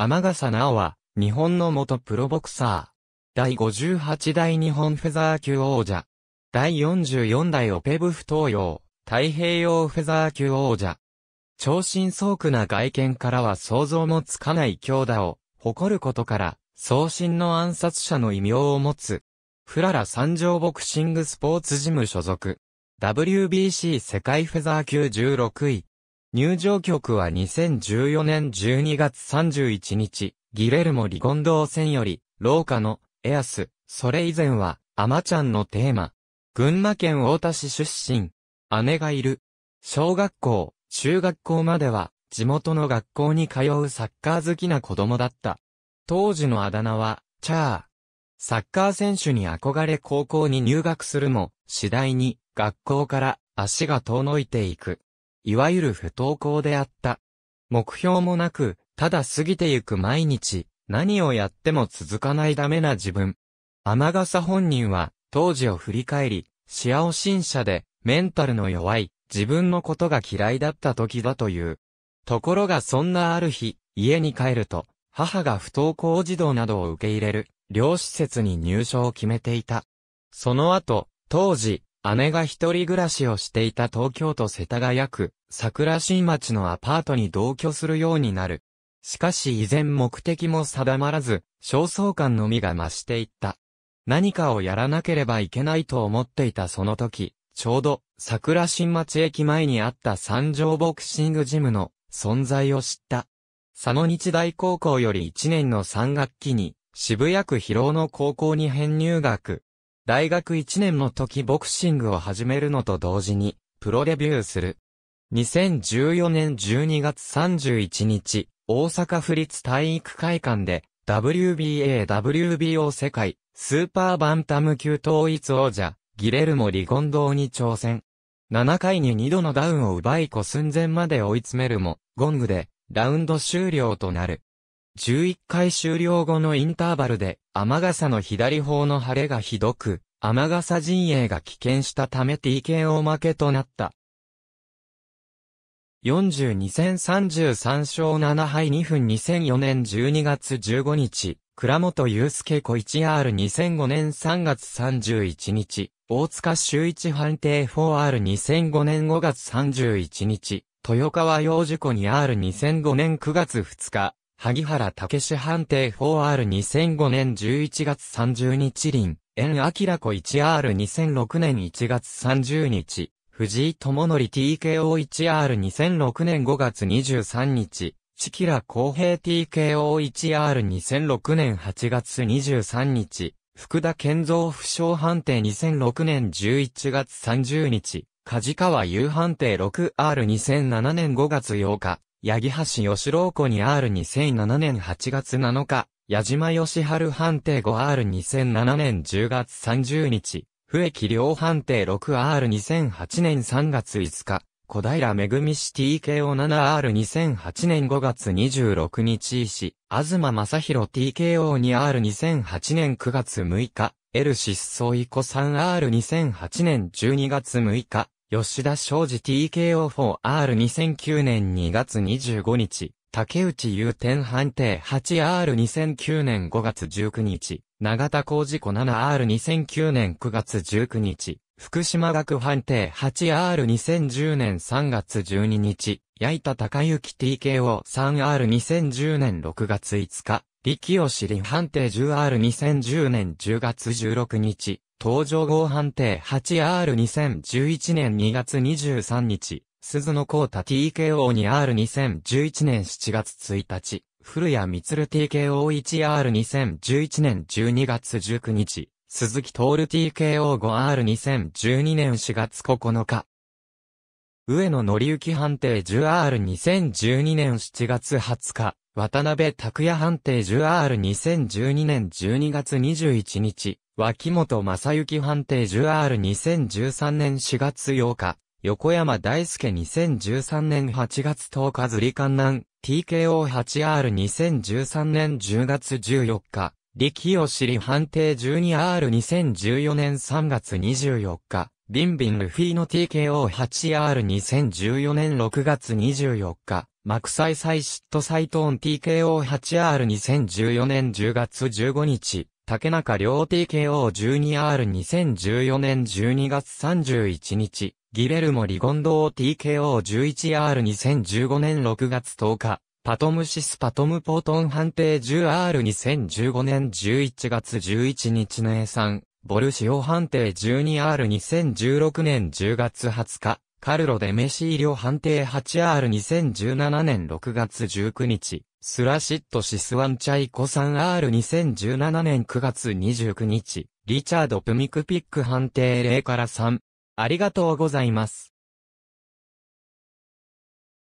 天笠直は、日本の元プロボクサー。第58代日本フェザー級王者。第44代オペブフ東洋、太平洋フェザー級王者。超新層苦な外見からは想像もつかない強打を誇ることから、送信の暗殺者の異名を持つ。フララ三条ボクシングスポーツジム所属。WBC 世界フェザー級16位。入場曲は2014年12月31日、ギレルモ・リゴンドー戦より、廊下の、エアス、それ以前は、アマちゃんのテーマ。群馬県太田市出身。姉がいる。小学校、中学校までは、地元の学校に通うサッカー好きな子供だった。当時のあだ名は、チャー。サッカー選手に憧れ高校に入学するも、次第に、学校から足が遠のいていく。いわゆる不登校であった。目標もなく、ただ過ぎてゆく毎日、何をやっても続かないダメな自分。天笠本人は、当時を振り返り、視野を新社で、メンタルの弱い、自分のことが嫌いだった時だという。ところがそんなある日、家に帰ると、母が不登校児童などを受け入れる、両施設に入所を決めていた。その後、当時、姉が一人暮らしをしていた東京都世田谷区、桜新町のアパートに同居するようになる。しかし依然目的も定まらず、焦燥感のみが増していった。何かをやらなければいけないと思っていたその時、ちょうど桜新町駅前にあった三条ボクシングジムの存在を知った。佐野日大高校より1年の3学期に渋谷区広尾の高校に編入学。大学1年の時ボクシングを始めるのと同時に、プロデビューする。2014年12月31日、大阪府立体育会館で、WBA、WBO 世界、スーパーバンタム級統一王者、ギレルモ・リゴンドーに挑戦。7回に2度のダウンを奪い子寸前まで追い詰めるも、ゴングで、ラウンド終了となる。11回終了後のインターバルで、雨笠の左方の晴れがひどく、雨笠陣営が危険したため TKO 負けとなった。42戦33勝7敗2分2004年12月15日、倉本祐介子 1R2005 年3月31日、大塚周一判定 4R2005 年5月31日、豊川洋樹子 2R2005 年9月2日、萩原武史判定 4R2005 年11月30日林、円明子 1R2006 年1月30日、藤井智則 TKO1R2006 年5月23日、千キ良公平 TKO1R2006 年8月23日、福田健造負傷判定2006年11月30日、梶川優判定 6R2007 年5月8日、八木橋吉郎子に R2007 年8月7日、矢島義春判定 5R2007 年10月30日、笛木良判定 6R2008 年3月5日、小平めぐみ市 TKO7R2008 年5月26日医師、東正宏 TKO2R2008 年9月6日、エルシス総意子 3R2008 年12月6日、吉田昌司 TKO4R2009 年2月25日、竹内優天判定 8R2009 年5月19日、長田工事庫 7R2009 年9月19日、福島学判定 8R2010 年3月12日、八板隆之 TKO3R2010 年6月5日、力を知り判定 10R2010 年10月16日、登場後判定 8R2011 年2月23日、鈴野光太 TKO2R2011 年7月1日、古谷光 TKO1R2011 年12月19日、鈴木徹 TKO5R2012 年4月9日。上野則之判定 10R2012 年7月20日、渡辺拓也判定 10R2012 年12月21日、脇本正幸判定 10R2013 年4月8日、横山大輔2013年8月10日ずり観覧、TKO8R2013 年10月14日、力を知り判定 12R2014 年3月24日、ビンビンルフィーの TKO8R2014 年6月24日、マクサイサイシットサイトーン TKO8R2014 年10月15日、竹中良 TKO12R2014 年12月31日、ギレルモ・リゴンドー TKO11R2015 年6月10日、パトムシスパトムポートン判定 10R2015 年11月11日の A3、ボルシオ判定 12R2016 年10月20日、カルロ・デメシーリョ判定 8R2017 年6月19日、スラシット・シスワン・チャイコ 3R2017 年9月29日、リチャード・プミクピック判定0から3。ありがとうございます。